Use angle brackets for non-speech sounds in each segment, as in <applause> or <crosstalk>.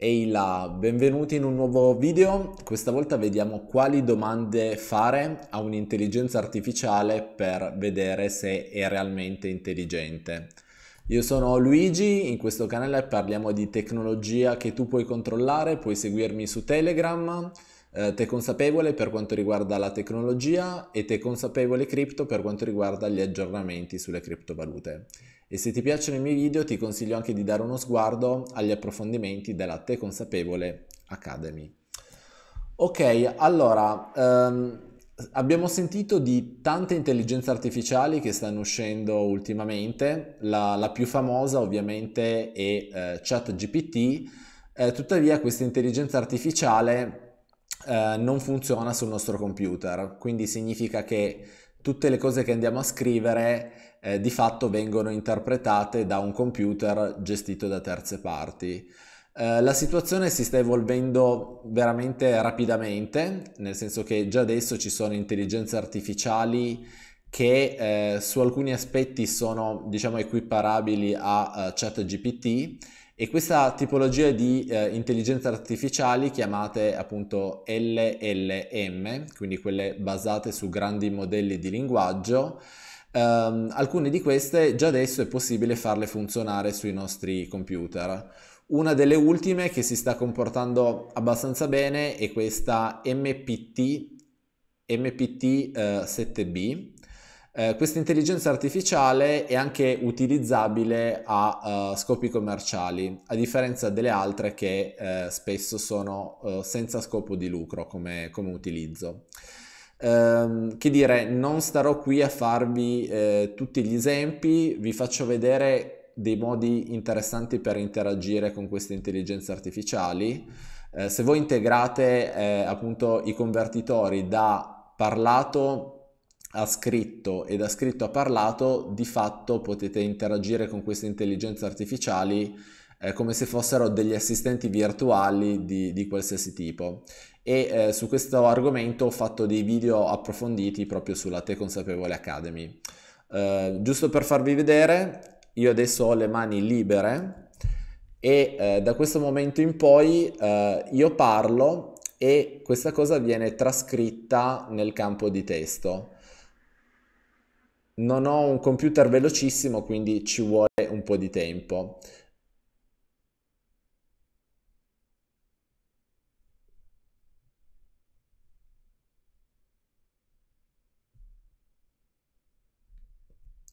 Ehi là, benvenuti in un nuovo video. Questa volta vediamo quali domande fare a un'intelligenza artificiale per vedere se è realmente intelligente. Io sono Luigi, in questo canale parliamo di tecnologia che tu puoi controllare, puoi seguirmi su Telegram, eh, te consapevole per quanto riguarda la tecnologia e te consapevole cripto per quanto riguarda gli aggiornamenti sulle criptovalute. E se ti piacciono i miei video ti consiglio anche di dare uno sguardo agli approfondimenti della Te Consapevole Academy. Ok, allora, um, abbiamo sentito di tante intelligenze artificiali che stanno uscendo ultimamente, la, la più famosa ovviamente è eh, ChatGPT, eh, tuttavia questa intelligenza artificiale eh, non funziona sul nostro computer, quindi significa che tutte le cose che andiamo a scrivere eh, di fatto vengono interpretate da un computer gestito da terze parti. Eh, la situazione si sta evolvendo veramente rapidamente, nel senso che già adesso ci sono intelligenze artificiali che eh, su alcuni aspetti sono diciamo equiparabili a uh, ChatGPT e questa tipologia di eh, intelligenze artificiali chiamate appunto LLM, quindi quelle basate su grandi modelli di linguaggio, Um, alcune di queste già adesso è possibile farle funzionare sui nostri computer. Una delle ultime che si sta comportando abbastanza bene è questa MPT, MPT 7B. Eh, uh, eh, questa intelligenza artificiale è anche utilizzabile a uh, scopi commerciali, a differenza delle altre che spesso sono senza scopo di lucro come, come utilizzo. Ehm, che dire, non starò qui a farvi eh, tutti gli esempi, vi faccio vedere dei modi interessanti per interagire con queste intelligenze artificiali. Eh, se voi integrate eh, appunto i convertitori da parlato a scritto e da scritto a parlato, di fatto potete interagire con queste intelligenze artificiali eh, come se fossero degli assistenti virtuali di, di qualsiasi tipo. E eh, su questo argomento ho fatto dei video approfonditi proprio sulla Te Consapevole Academy. Eh, giusto per farvi vedere, io adesso ho le mani libere e eh, da questo momento in poi eh, io parlo e questa cosa viene trascritta nel campo di testo. Non ho un computer velocissimo, quindi ci vuole un po' di tempo.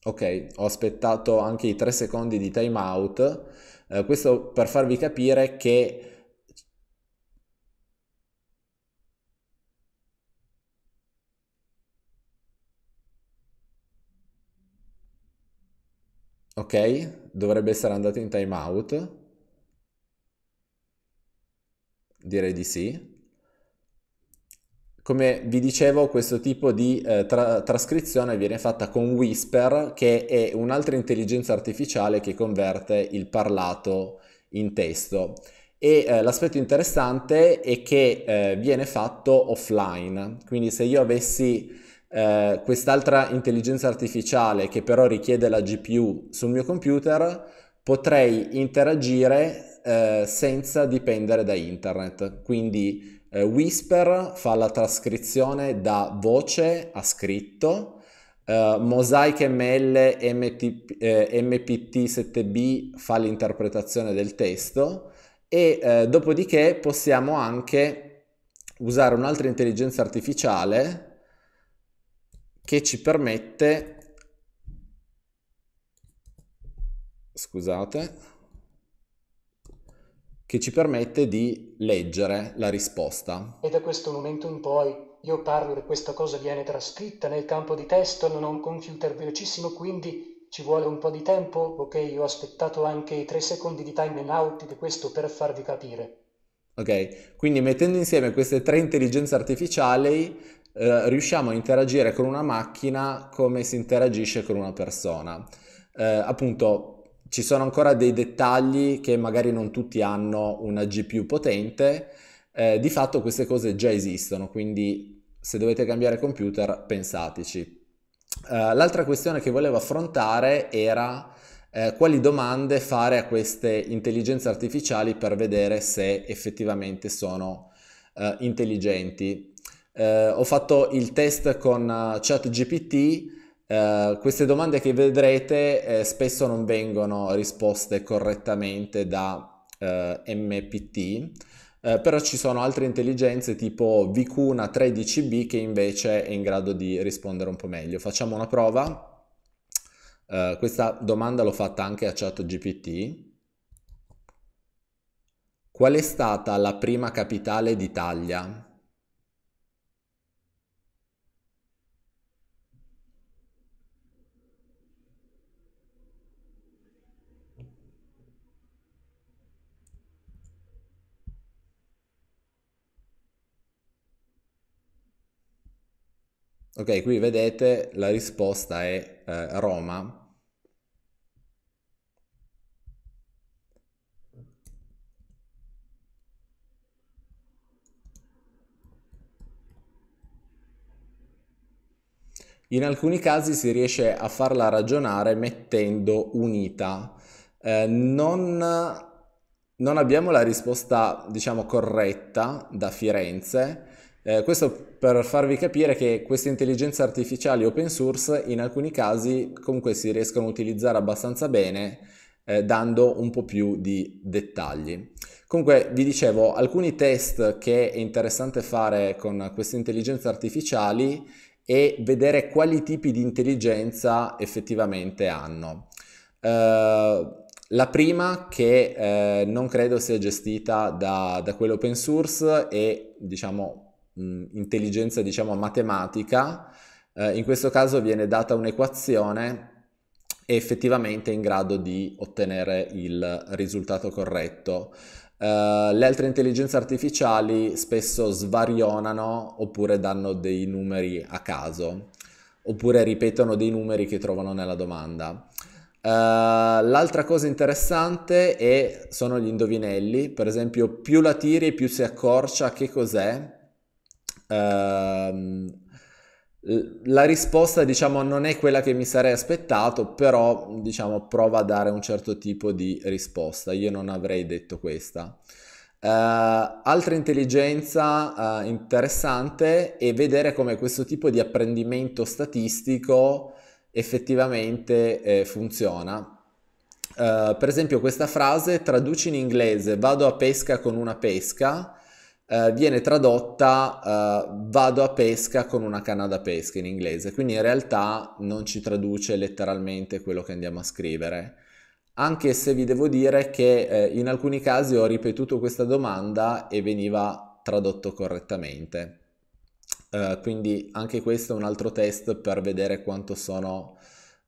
Ok, ho aspettato anche i 3 secondi di timeout, eh, questo per farvi capire che Ok, dovrebbe essere andato in timeout. Direi di sì. Come vi dicevo, questo tipo di eh, tra- trascrizione viene fatta con Whisper, che è un'altra intelligenza artificiale che converte il parlato in testo. E eh, l'aspetto interessante è che eh, viene fatto offline, quindi se io avessi eh, quest'altra intelligenza artificiale che però richiede la GPU sul mio computer, potrei interagire eh, senza dipendere da internet. Quindi eh, Whisper fa la trascrizione da voce a scritto, eh, Mosaic ML MT, eh, MPT7B fa l'interpretazione del testo e eh, dopodiché possiamo anche usare un'altra intelligenza artificiale che ci permette scusate che ci permette di leggere la risposta. E da questo momento in poi io parlo e questa cosa viene trascritta nel campo di testo, non ho un computer velocissimo, quindi ci vuole un po' di tempo. Ok, io ho aspettato anche i tre secondi di time and out di questo per farvi capire. Ok, quindi mettendo insieme queste tre intelligenze artificiali eh, riusciamo a interagire con una macchina come si interagisce con una persona. Eh, appunto, ci sono ancora dei dettagli che magari non tutti hanno una GPU potente, eh, di fatto queste cose già esistono, quindi se dovete cambiare computer pensateci. Uh, l'altra questione che volevo affrontare era eh, quali domande fare a queste intelligenze artificiali per vedere se effettivamente sono eh, intelligenti. Eh, ho fatto il test con eh, ChatGPT eh, queste domande che vedrete eh, spesso non vengono risposte correttamente da uh, eh, MPT, uh, eh, però ci sono altre intelligenze tipo vicuna 13B che invece è in grado di rispondere un po' meglio. Facciamo una prova. questa domanda l'ho fatta anche a ChatGPT. Qual è stata la prima capitale d'Italia? Ok, qui vedete la risposta è eh, Roma. In alcuni casi si riesce a farla ragionare mettendo unita. Eh, non, non abbiamo la risposta, diciamo, corretta da Firenze, eh, questo per farvi capire che queste intelligenze artificiali open source in alcuni casi comunque si riescono a utilizzare abbastanza bene eh, dando un po' più di dettagli. Comunque vi dicevo alcuni test che è interessante fare con queste intelligenze artificiali e vedere quali tipi di intelligenza effettivamente hanno. Eh, la prima che eh, non credo sia gestita da, da quell'open source e diciamo mh, intelligenza, diciamo, matematica, eh, in questo caso viene data un'equazione effettivamente in grado di ottenere il risultato corretto. Uh, le altre intelligenze artificiali spesso svarionano oppure danno dei numeri a caso, oppure ripetono dei numeri che trovano nella domanda. Uh, l'altra cosa interessante è, sono gli indovinelli, per esempio più la tiri più si accorcia che cos'è, Ehm, la risposta, diciamo, non è quella che mi sarei aspettato, però, diciamo, prova a dare un certo tipo di risposta. Io non avrei detto questa. Uh, altra intelligenza uh, interessante è vedere come questo tipo di apprendimento statistico effettivamente eh, funziona. Uh, per esempio questa frase traduci in inglese vado a pesca con una pesca eh, viene tradotta eh, vado a pesca con una canna da pesca in inglese, quindi in realtà non ci traduce letteralmente quello che andiamo a scrivere. Anche se vi devo dire che eh, in alcuni casi ho ripetuto questa domanda e veniva tradotto correttamente. Eh, quindi anche questo è un altro test per vedere quanto sono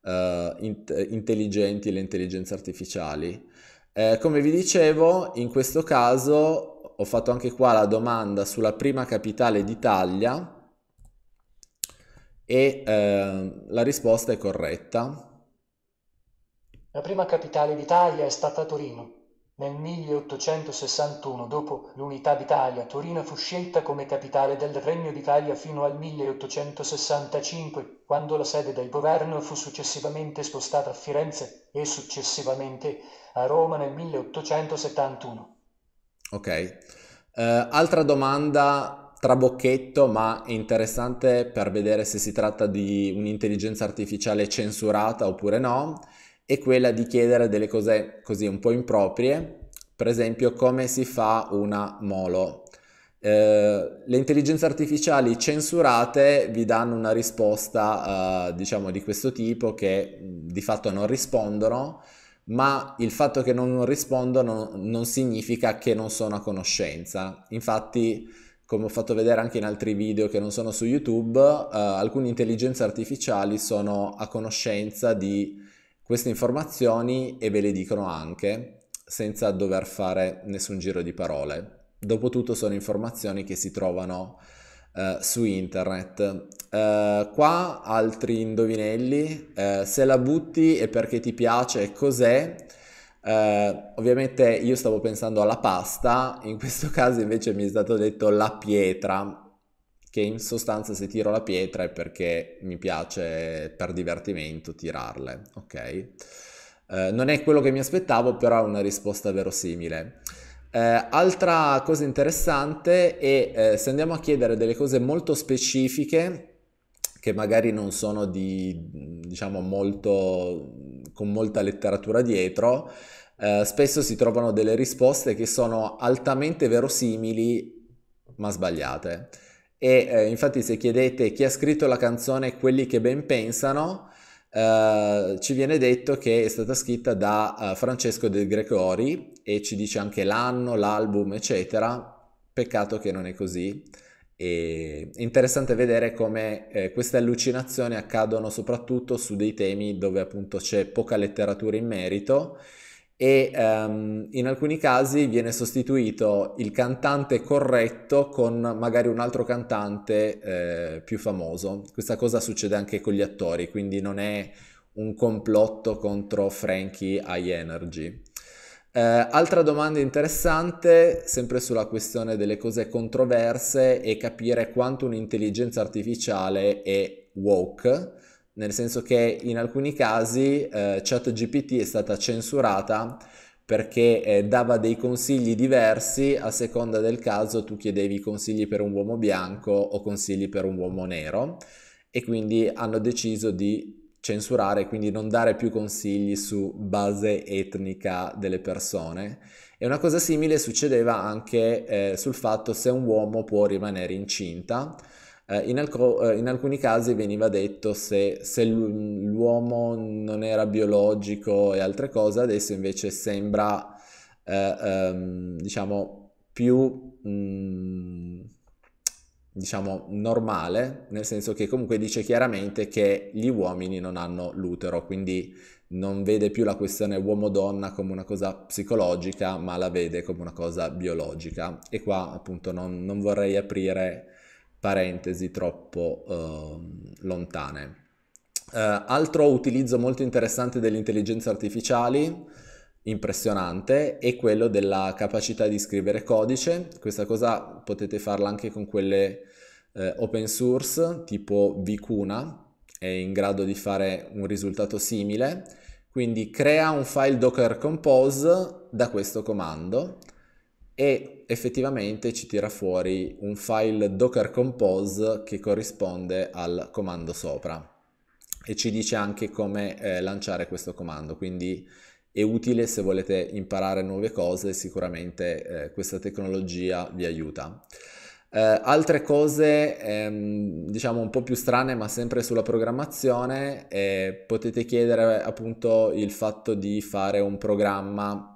eh, int- intelligenti le intelligenze artificiali. Eh, come vi dicevo, in questo caso ho fatto anche qua la domanda sulla prima capitale d'Italia e eh, la risposta è corretta. La prima capitale d'Italia è stata Torino. Nel 1861, dopo l'unità d'Italia, Torino fu scelta come capitale del Regno d'Italia fino al 1865, quando la sede del governo fu successivamente spostata a Firenze e successivamente a Roma nel 1871. Ok. Uh, altra domanda trabocchetto ma interessante per vedere se si tratta di un'intelligenza artificiale censurata oppure no, è quella di chiedere delle cose così un po' improprie, per esempio come si fa una molo. Uh, le intelligenze artificiali censurate vi danno una risposta uh, diciamo di questo tipo che di fatto non rispondono ma il fatto che non rispondono non significa che non sono a conoscenza. Infatti, come ho fatto vedere anche in altri video che non sono su YouTube, eh, alcune intelligenze artificiali sono a conoscenza di queste informazioni e ve le dicono anche senza dover fare nessun giro di parole. Dopotutto sono informazioni che si trovano eh, su internet Uh, qua altri indovinelli, uh, se la butti è perché ti piace, cos'è? Uh, ovviamente io stavo pensando alla pasta, in questo <laughs> caso invece mi è stato detto la pietra, che in sostanza se tiro la pietra è perché mi piace per divertimento tirarle, ok? non è quello che mi aspettavo, però è una risposta verosimile. Eh, altra cosa interessante è eh, se andiamo a chiedere delle cose molto specifiche, che magari non sono di, diciamo, molto, con molta letteratura dietro, eh, spesso si trovano delle risposte che sono altamente verosimili ma sbagliate. E eh, infatti se chiedete chi ha scritto la canzone Quelli che ben pensano, eh, ci viene detto che è stata scritta da eh, Francesco del Gregori e ci dice anche l'anno, l'album, eccetera. Peccato che non è così e è interessante vedere come eh, queste allucinazioni accadono soprattutto su dei temi dove appunto c'è poca letteratura in merito e um, in alcuni casi viene sostituito il cantante corretto con magari un altro cantante eh, più famoso. Questa cosa succede anche con gli attori, quindi non è un complotto contro Frankie High Energy. Eh, altra domanda interessante, sempre sulla questione delle cose controverse, è capire quanto un'intelligenza artificiale è woke, nel senso che in alcuni casi eh, ChatGPT è stata censurata perché eh, dava dei consigli diversi a seconda del caso, tu chiedevi consigli per un uomo bianco o consigli per un uomo nero e quindi hanno deciso di censurare, quindi non dare più consigli su base etnica delle persone. E una cosa simile succedeva anche eh, sul fatto se un uomo può rimanere incinta. Eh, in, alco- eh, in, alcuni casi veniva detto se, se l'uomo non era biologico e altre cose, adesso invece sembra, eh, ehm, diciamo, più... Mh, mm, diciamo, normale, nel senso che comunque dice chiaramente che gli uomini non hanno l'utero, quindi non vede più la questione uomo-donna come una cosa psicologica, ma la vede come una cosa biologica. E qua appunto non, non vorrei aprire parentesi troppo eh, lontane. Eh, altro utilizzo molto interessante delle intelligenze artificiali impressionante è quello della capacità di scrivere codice. Questa cosa potete farla anche con quelle eh, open source tipo Vicuna, è in grado di fare un risultato simile. Quindi crea un file Docker Compose da questo comando e effettivamente ci tira fuori un file Docker Compose che corrisponde al comando sopra e ci dice anche come eh, lanciare questo comando. Quindi è utile se volete imparare nuove cose, sicuramente eh, questa tecnologia vi aiuta. Eh, altre cose, ehm, diciamo un po' più strane, ma sempre sulla programmazione, eh, potete chiedere appunto il fatto di fare un programma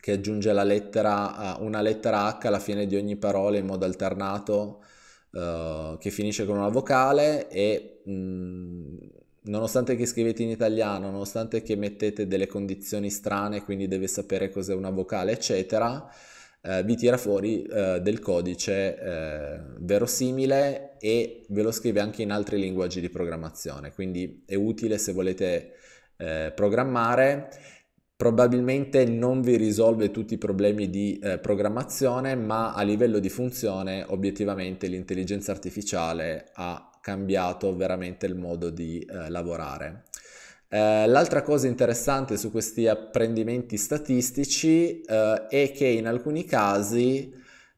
che aggiunge la lettera, una lettera H alla fine di ogni parola in modo alternato, eh, che finisce con una vocale e mh, mm, nonostante che scrivete in italiano, nonostante che mettete delle condizioni strane, quindi deve sapere cos'è una vocale, eccetera, eh, vi tira fuori eh, del codice eh, verosimile e ve lo scrive anche in altri linguaggi di programmazione, quindi è utile se volete eh, programmare. Probabilmente non vi risolve tutti i problemi di eh, programmazione, ma a livello di funzione obiettivamente l'intelligenza artificiale ha cambiato veramente il modo di eh, lavorare. Eh, l'altra cosa interessante su questi apprendimenti statistici eh, è che in alcuni casi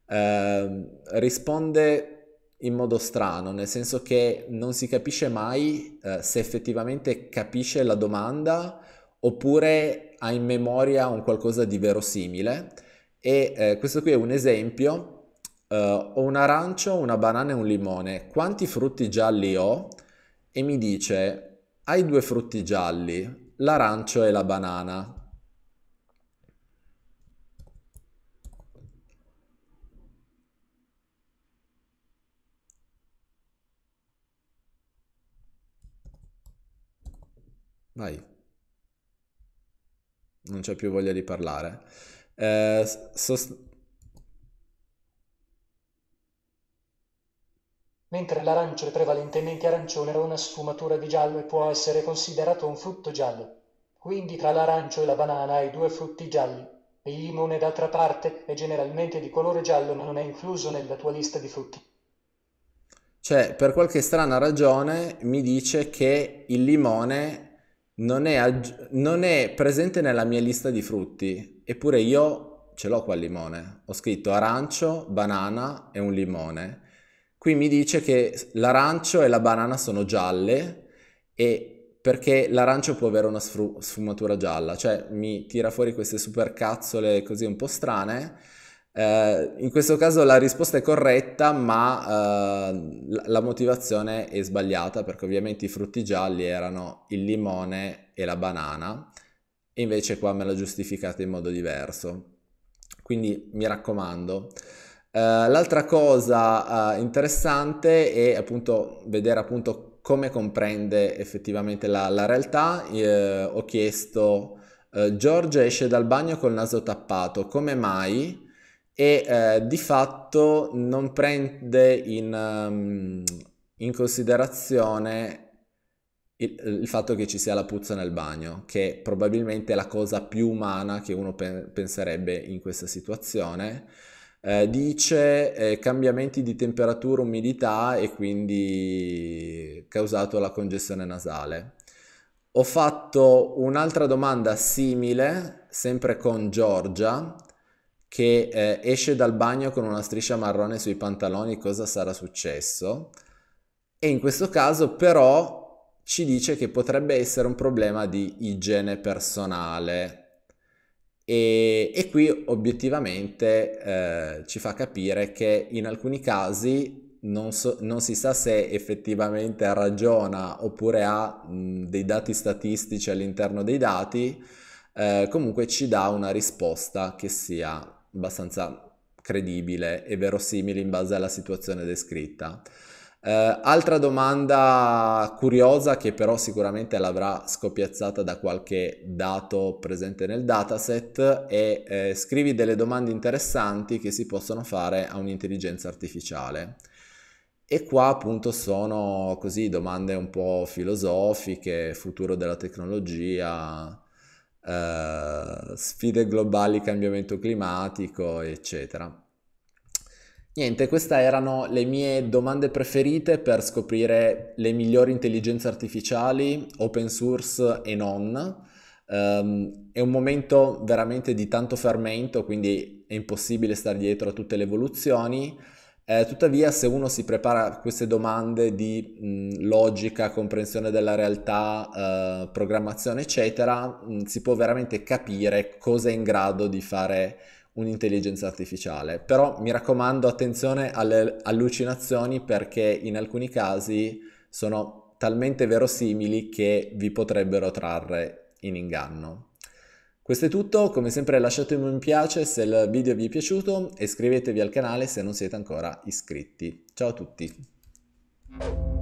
ehm, risponde in modo strano, nel senso che non si capisce mai eh, se effettivamente capisce la domanda oppure ha in memoria un qualcosa di verosimile. E eh, questo qui è un esempio uh, ho un arancio, una banana e un limone, quanti frutti gialli ho? E mi dice, hai due frutti gialli, l'arancio e la banana. Vai. Non c'è più voglia di parlare. Eh, sost- mentre l'arancio è prevalentemente arancione ha una sfumatura di giallo e può essere considerato un frutto giallo. Quindi tra l'arancio e la banana hai due frutti gialli. Il limone d'altra parte è generalmente di colore giallo ma non è incluso nella tua lista di frutti. Cioè, per qualche strana ragione mi dice che il limone non è, aggi- non è presente nella mia lista di frutti, eppure io ce l'ho qua il limone. Ho scritto arancio, banana e un limone Qui mi dice che l'arancio e la banana sono gialle e perché l'arancio può avere una sfumatura gialla, cioè mi tira fuori queste super cazzole così un po' strane. Eh, in questo caso la risposta è corretta, ma eh, la motivazione è sbagliata perché ovviamente i frutti gialli erano il limone e la banana, e invece qua me la giustificate in modo diverso. Quindi mi raccomando. Eh, l'altra cosa uh, interessante è appunto vedere appunto come comprende effettivamente la, la realtà. Uh, ho chiesto, Giorgia esce dal bagno col naso tappato, come mai? E di fatto non prende in, um, in considerazione il, il, fatto che ci sia la puzza nel bagno, che probabilmente è la cosa più umana che uno pe- penserebbe in questa situazione. Eh, dice eh, cambiamenti di temperatura, umidità e quindi causato la congestione nasale. Ho fatto un'altra domanda simile, sempre con Giorgia, che eh, esce dal bagno con una striscia marrone sui pantaloni, cosa sarà successo? E in questo caso però ci dice che potrebbe essere un problema di igiene personale, e, e qui obiettivamente eh, ci fa capire che in alcuni casi non, so, non, si sa se effettivamente ragiona oppure ha mh, dei dati statistici all'interno dei dati, eh, comunque ci dà una risposta che sia abbastanza credibile e verosimile in base alla situazione descritta. Eh, altra domanda curiosa che però sicuramente l'avrà scopiazzata da qualche dato presente nel dataset è eh, scrivi delle domande interessanti che si possono fare a un'intelligenza artificiale. E qua appunto sono così domande un po' filosofiche, futuro della tecnologia, eh, sfide globali, cambiamento climatico, eccetera. Niente, queste erano le mie domande preferite per scoprire le migliori intelligenze artificiali, open source e non. Um, è un momento veramente di tanto fermento, quindi è impossibile stare dietro a tutte le evoluzioni. Eh, tuttavia, se uno si prepara a queste domande di mh, mm, logica, comprensione della realtà, eh, programmazione, eccetera, mh, mm, si può veramente capire cosa è in grado di fare un'intelligenza artificiale. Però mi raccomando attenzione alle allucinazioni perché in alcuni casi sono talmente verosimili che vi potrebbero trarre in inganno. Questo è tutto, come sempre lasciate un mi piace se il video vi è piaciuto e iscrivetevi al canale se non siete ancora iscritti. Ciao a tutti!